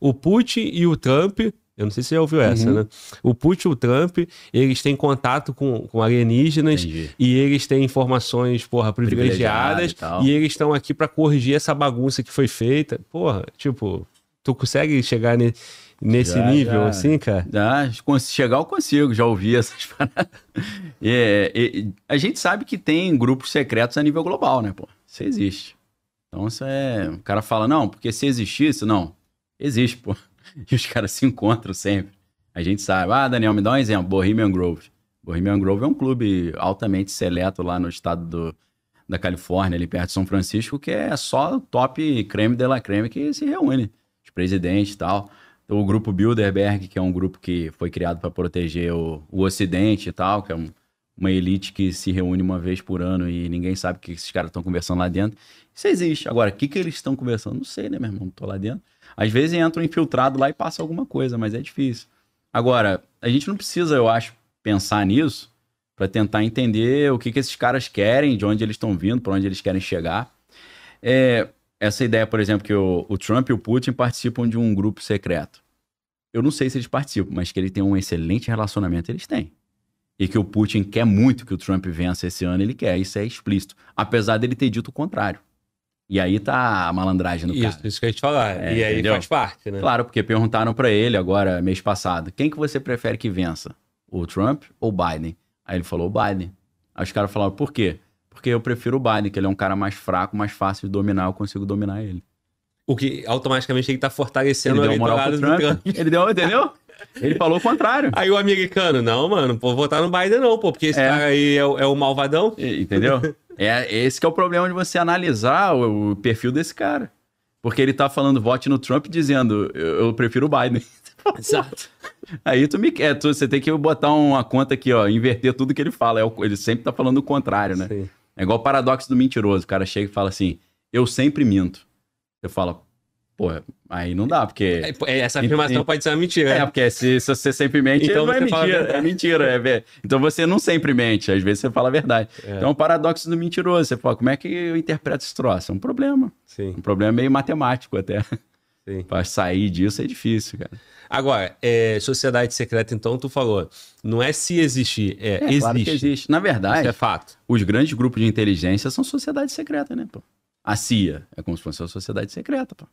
o Putin e o Trump. Eu não sei se você já ouviu essa, uhum. né? O Putin e o Trump, eles têm contato com, com alienígenas Entendi. e eles têm informações, porra, privilegiadas e, e, eles estão aqui para corrigir essa bagunça que foi feita. Porra, tipo, tu consegue chegar ne, nesse já, nível já. assim, cara? Já, chegar eu consigo, já ouvi essas paradas. a gente sabe que tem grupos secretos a nível global, né, pô? Isso existe. Então, isso é. O cara fala, não, porque se existisse, não. Existe, pô. E os caras se encontram sempre. A gente sabe. Ah, Daniel, me dá um exemplo. Bohemian Grove. Bohemian Grove é um clube altamente seleto lá no estado do, da Califórnia, ali perto de São Francisco, que é só top creme de la creme que se reúne. Os presidentes e tal. o grupo Bilderberg, que é um grupo que foi criado para proteger o, o Ocidente e tal, que é um uma elite que se reúne uma vez por ano e ninguém sabe o que esses caras estão conversando lá dentro. Isso existe. Agora, o que, que eles estão conversando? Não sei, né, meu irmão? Não tô lá dentro. Às vezes entra um infiltrado lá e passa alguma coisa, mas é difícil. Agora, a gente não precisa, eu acho, pensar nisso para tentar entender o que, que esses caras querem, de onde eles estão vindo, para onde eles querem chegar. É, essa ideia, por exemplo, que o, o, Trump e o Putin participam de um grupo secreto. Eu não sei se eles participam, mas que ele tem um excelente relacionamento, eles têm e que o Putin quer muito que o Trump vença esse ano, ele quer, isso é explícito. Apesar dele ter dito o contrário. E aí tá a malandragem no isso, cara. Isso que a gente falar. É, e aí entendeu? faz parte, né? Claro, porque perguntaram para ele agora, mês passado, quem que você prefere que vença? O Trump ou o Biden? Aí ele falou o Biden. Aí os caras falaram, por quê? Porque eu prefiro o Biden, que ele é um cara mais fraco, mais fácil de dominar, eu consigo dominar ele. O que automaticamente ele tá fortalecendo ele deu moral pro Trump. Ele deu, entendeu? Ele falou o contrário. Aí o americano, não, mano, vou votar no Biden não, pô, porque esse é. cara aí é, é o malvadão. entendeu? é, esse é o problema de você analisar o, o, perfil desse cara. Porque ele tá falando vote no Trump dizendo, eu, eu prefiro o Biden. Exato. Aí tu me quer, é, tu, você tem que botar uma conta aqui, ó, inverter tudo que ele fala. É o, ele sempre tá falando o contrário, né? Sim. É igual o paradoxo do mentiroso. O cara chega e fala assim: eu sempre minto. Você fala, Pô, aí não dá, porque. É, é, essa afirmação pode ser uma mentira. É, porque se, se você sempre mente, então não é mentira. É mentira. É... Então você não sempre mente, às vezes você fala a verdade. É. Então é um paradoxo do mentiroso. Você fala, como é que eu interpreto esse troço? É um problema. Sim. Um problema meio matemático até. Sim. Pra sair disso é difícil, cara. Agora, é, sociedade secreta, então, tu falou, não é se existir, é, é existe. Claro que existe. Na verdade, Isso é fato. os grandes grupos de inteligência são sociedade secreta, né, pô? A CIA é como se fosse uma sociedade secreta, pô.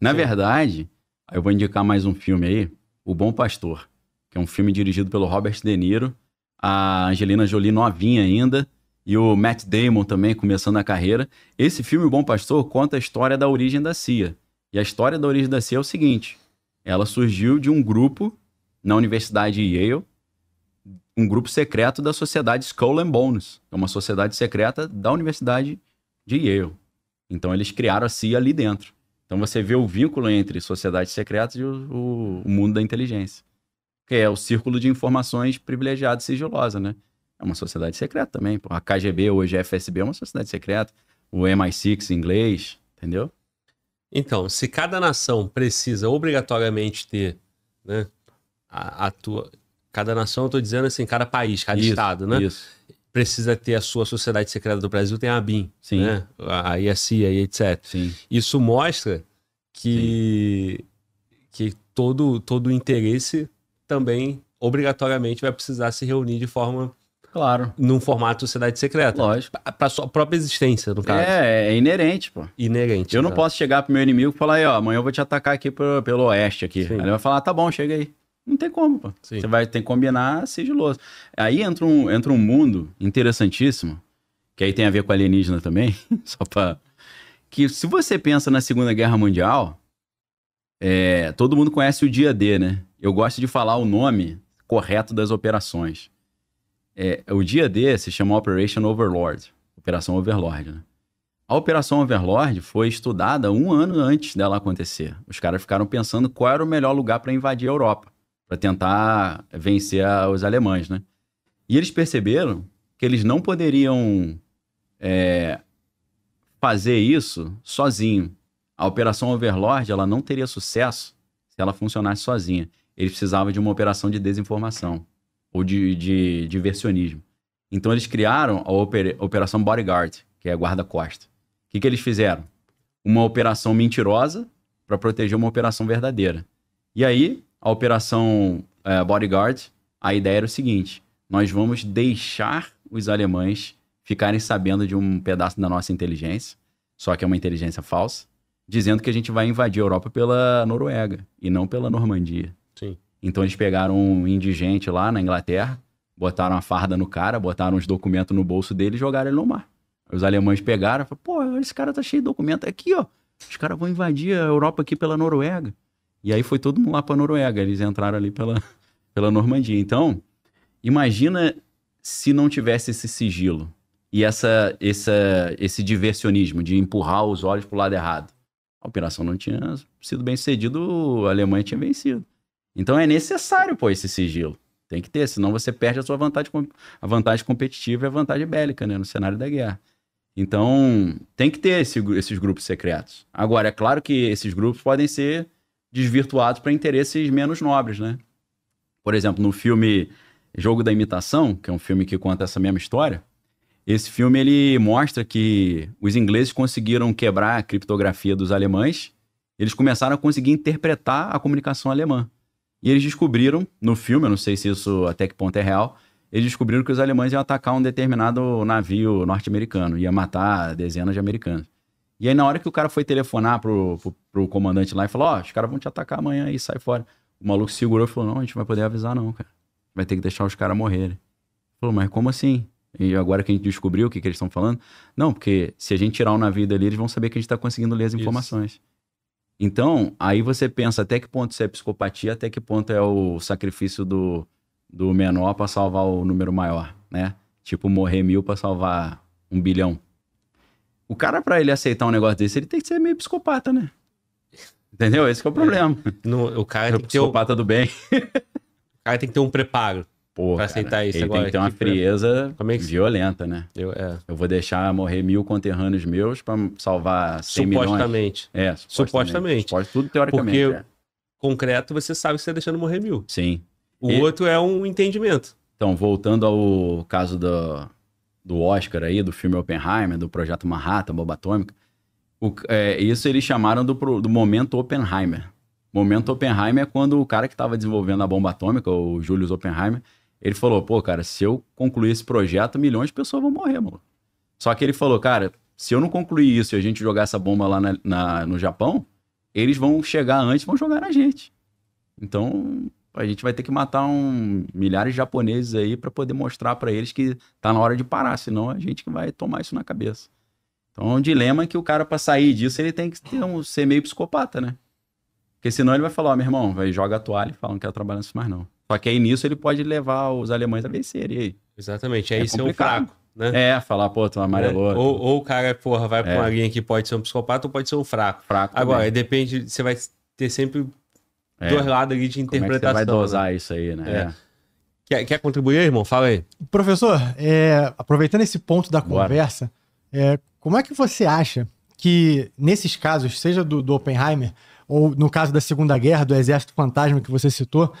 Na Sim. verdade, eu vou indicar mais um filme aí, O Bom Pastor, que é um filme dirigido pelo Robert De Niro, a Angelina Jolie novinha ainda, e o Matt Damon também começando a carreira. Esse filme, O Bom Pastor, conta a história da origem da CIA. E a história da origem da CIA é o seguinte: ela surgiu de um grupo na Universidade Yale, um grupo secreto da sociedade Skull and Bones, é uma sociedade secreta da Universidade de Yale. Então eles criaram a CIA ali dentro. Então você vê o vínculo entre sociedades secretas e o, o, mundo da inteligência, que é o círculo de informações privilegiada e sigilosa, né? É uma sociedade secreta também. A KGB, hoje a é FSB, é uma sociedade secreta. O MI6 em inglês, entendeu? Então, se cada nação precisa obrigatoriamente ter, né, a, a tua... Cada nação, eu estou dizendo assim, cada país, cada isso, estado, né? Isso precisa ter a sua sociedade secreta do Brasil, tem a BIM, Sim. Né? a ISI, a etc. Sim. Isso mostra que, que todo, todo interesse também, obrigatoriamente, vai precisar se reunir de forma Claro. Num formato sociedade secreta. Lógico. Pra sua própria existência, no caso. É, é inerente, pô. Inerente. Eu não né? posso chegar pro meu inimigo e falar, aí, ó, amanhã eu vou te atacar aqui pro, pelo oeste aqui. Sim. Aí ele vai falar, tá bom, chega aí. Não tem como, pô. Sim. Você vai ter que combinar sigiloso. Aí entra um, entra um mundo interessantíssimo, que aí tem a ver com alienígena também, só pra... Que se você pensa na Segunda Guerra Mundial, é, todo mundo conhece o dia D, né? Eu gosto de falar o nome correto das operações. É, o dia D se chama Operation Overlord, Operação Overlord, né? A Operação Overlord foi estudada um ano antes dela acontecer. Os caras ficaram pensando qual era o melhor lugar para invadir a Europa para tentar vencer a, os alemães, né? E eles perceberam que eles não poderiam é, fazer isso sozinho. A operação Overlord ela não teria sucesso se ela funcionasse sozinha. Eles precisavam de uma operação de desinformação ou de, de diversionismo. Então eles criaram a Oper Operação Bodyguard, que é a guarda-costa. O que, que eles fizeram? Uma operação mentirosa para proteger uma operação verdadeira. E aí, a operação é, Bodyguard, a ideia era o seguinte: nós vamos deixar os alemães ficarem sabendo de um pedaço da nossa inteligência, só que é uma inteligência falsa, dizendo que a gente vai invadir a Europa pela Noruega e não pela Normandia. Sim. Então eles pegaram um indigente lá na Inglaterra, botaram a farda no cara, botaram os documentos no bolso dele e jogaram ele no mar. Os alemães pegaram e falaram: pô, esse cara tá cheio de documento aqui, ó. Os caras vão invadir a Europa aqui pela Noruega. E aí foi todo mundo lá para Noruega, eles entraram ali pela, pela Normandia. Então, imagina se não tivesse esse sigilo e essa, essa, esse diversionismo de empurrar os olhos para o lado errado. A operação não tinha sido bem sucedida, a Alemanha tinha vencido. Então é necessário, pô, esse sigilo. Tem que ter, senão você perde a sua vantagem, a vantagem competitiva e a vantagem bélica, né, no cenário da guerra. Então, tem que ter esse, esses grupos secretos. Agora, é claro que esses grupos podem ser desvirtuados para interesses menos nobres, né? Por exemplo, no filme Jogo da Imitação, que é um filme que conta essa mesma história, esse filme ele mostra que os ingleses conseguiram quebrar a criptografia dos alemães. Eles começaram a conseguir interpretar a comunicação alemã. E eles descobriram no filme, eu não sei se isso até que ponto é real, eles descobriram que os alemães iam atacar um determinado navio norte-americano, ia matar dezenas de americanos. E aí, na hora que o cara foi telefonar pro, pro, pro comandante lá e falou: Ó, oh, os caras vão te atacar amanhã aí, sai fora. O maluco segurou e falou: Não, a gente não vai poder avisar, não, cara. Vai ter que deixar os caras morrerem. Falou, mas como assim? E agora que a gente descobriu o que, que eles estão falando? Não, porque se a gente tirar um navio dali, eles vão saber que a gente está conseguindo ler as informações. Isso. Então, aí você pensa até que ponto isso é psicopatia, até que ponto é o sacrifício do, do menor para salvar o número maior, né? Tipo, morrer mil para salvar um bilhão. O cara, para ele aceitar um negócio desse, ele tem que ser meio psicopata, né? Entendeu? Esse é o problema. É. No, o cara é tem o que psicopata um... do bem. O cara tem que ter um preparo. Pô, pra cara, aceitar isso ele agora. Tem que ter uma frieza é violenta, né? Eu, é. eu vou deixar morrer mil conterrâneos meus para salvar 100 supostamente. milhões. É, supostamente. supostamente. Tudo teoricamente. Porque é. concreto você sabe que você tá deixando morrer mil. Sim. O e... outro é um entendimento. Então, voltando ao caso do, do Oscar aí, do filme Oppenheimer, do Projeto Manhattan, Bomba Atômica, o, é, isso eles chamaram do, do momento Oppenheimer. Momento Oppenheimer é quando o cara que estava desenvolvendo a bomba atômica, o Julius Oppenheimer, ele falou, pô, cara, se eu concluir esse projeto, milhões de pessoas vão morrer, mano. Só que ele falou, cara, se eu não concluir isso e a gente jogar essa bomba lá na, na, no Japão, eles vão chegar antes e vão jogar na gente. Então, a gente vai ter que matar um, milhares de japoneses aí para poder mostrar para eles que tá na hora de parar, senão a gente que vai tomar isso na cabeça. Então é um dilema que o cara para sair disso ele tem que ter um, ser meio psicopata, né? Porque senão ele vai falar, oh, meu irmão, vai, joga a toalha e fala, não quero trabalhar nisso mais não. Só que aí nisso ele pode levar os alemães a vencer, e aí? Exatamente, aí é isso é um fraco. Né? É, falar, pô, tu é amarelou. É. Ou, ou, o cara, porra, vai é. pra uma é. linha que pode ser um psicopata ou pode ser um fraco. Fraco. Agora, depende, você vai ter sempre é. dois lados ali de interpretação. Como é que vai dosar né? isso aí, né? É. é. Quer, quer, contribuir, irmão? Fala aí. Professor, é, aproveitando esse ponto da conversa, é, como é que você acha que, nesses casos, seja do, do, Oppenheimer, ou no caso da Segunda Guerra, do Exército Fantasma que você citou,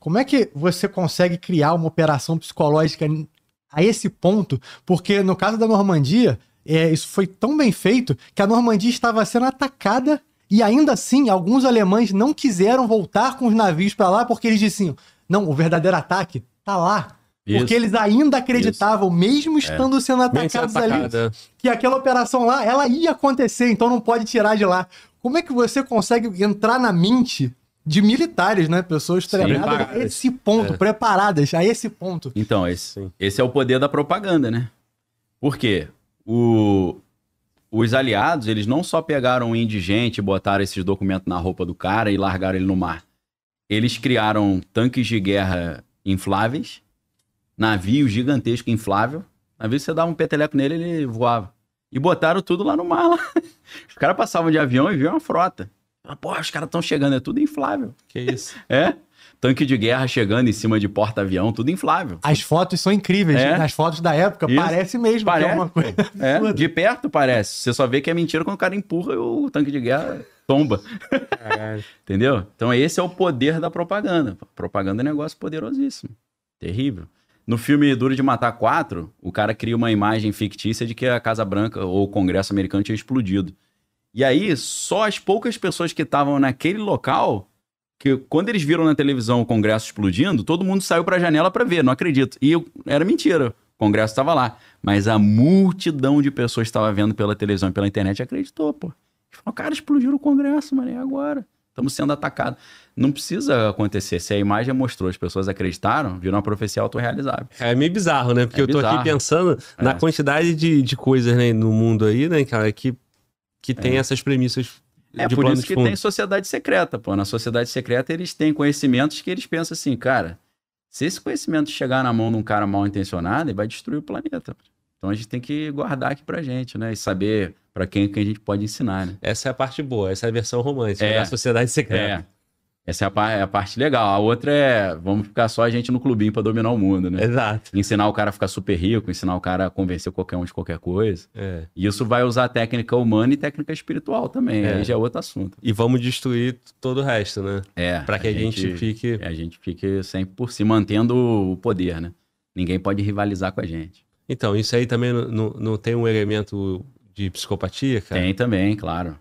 como é que você consegue criar uma operação psicológica a esse ponto? Porque no caso da Normandia, é, isso foi tão bem feito que a Normandia estava sendo atacada e ainda assim, alguns alemães não quiseram voltar com os navios para lá porque eles diziam: não, o verdadeiro ataque tá lá. Isso. Porque eles ainda acreditavam, Isso. mesmo é. estando é. sendo atacados sendo ali, que aquela operação lá, ela ia acontecer, então não pode tirar de lá. Como é que você consegue entrar na mente de militares, né? Pessoas treinadas Sim, a esse ponto, é. preparadas a esse ponto. Então, esse, esse é o poder da propaganda, né? Por quê? O, os aliados, eles não só pegaram o indigente, botaram esses documentos na roupa do cara e largaram ele no mar. Eles criaram tanques de guerra infláveis, navio gigantesco inflável. Às vezes você dava um peteleco nele, ele voava. E botaram tudo lá no mar. Lá. Os caras passavam de avião e viam uma frota. Ah, porra, os caras estão chegando, é tudo inflável. Que isso? É? tanque de guerra chegando em cima de porta-avião, tudo inflável. As fotos são incríveis, é. as fotos da época, Isso. parece mesmo parece. que é uma coisa. É. De perto parece. Você só vê que é mentira quando o cara empurra e o tanque de guerra tomba. Entendeu? Então esse é o poder da propaganda. Propaganda é um negócio poderosíssimo. Terrível. No filme Duro de Matar 4, o cara cria uma imagem fictícia de que a Casa Branca ou o Congresso americano tinha explodido. E aí, só as poucas pessoas que estavam naquele local que quando eles viram na televisão o Congresso explodindo, todo mundo saiu para a janela para ver, não acredito. E eu, era mentira. O Congresso estava lá. Mas a multidão de pessoas que estava vendo pela televisão e pela internet acreditou, pô. Eles cara, explodiu o Congresso, mano, e agora? Estamos sendo atacados. Não precisa acontecer. Se a imagem mostrou, as pessoas acreditaram, virou uma profecia autorrealizável. É meio bizarro, né? Porque é eu tô bizarro. aqui pensando é. na quantidade de, de coisas né, no mundo aí, né, cara, que, que tem é. essas premissas é por isso que tem sociedade secreta, pô. Na sociedade secreta eles têm conhecimentos que eles pensam assim, cara, se esse conhecimento chegar na mão de um cara mal intencionado, ele vai destruir o planeta. Então a gente tem que guardar aqui pra gente, né? E saber para quem que a gente pode ensinar, né? Essa é a parte boa, essa é a versão romântica é, da sociedade secreta. É. Essa é a, é a, parte legal. A outra é vamos ficar só a gente no clubinho para dominar o mundo, né? Exato. Ensinar o cara a ficar super rico, ensinar o cara a convencer qualquer um de qualquer coisa. É. E isso vai usar técnica humana e técnica espiritual também. É. Aí já é outro assunto. E vamos destruir todo o resto, né? É. Para que a, a gente, gente, fique. É, a gente fique sempre por si, mantendo o poder, né? Ninguém pode rivalizar com a gente. Então, isso aí também não, não tem um elemento de psicopatia, cara? Tem também, claro.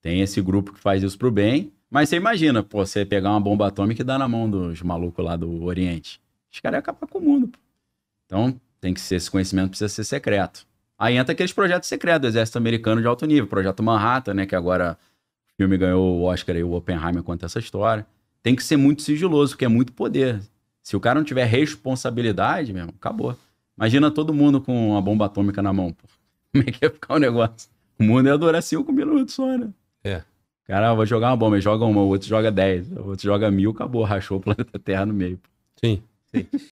Tem esse grupo que faz isso pro bem mas você imagina, pô, você pegar uma bomba atômica e dar na mão dos malucos lá do Oriente. Os caras iam acabar com o mundo, pô. Então, tem que ser, esse conhecimento precisa ser secreto. Aí entra aqueles projetos secretos do Exército Americano de alto nível, Projeto Manhattan, né, que agora o filme ganhou o Oscar e o Oppenheimer conta essa história. Tem que ser muito sigiloso, porque é muito poder. Se o cara não tiver responsabilidade, mesmo, acabou. Imagina todo mundo com uma bomba atômica na mão, pô. Como é que ia ficar o negócio? O mundo ia durar cinco minutos só, né? Cara, vou jogar uma bomba, joga uma, o outro joga 10, o outro joga mil, acabou, rachou o planeta Terra no meio. Sim. Sim.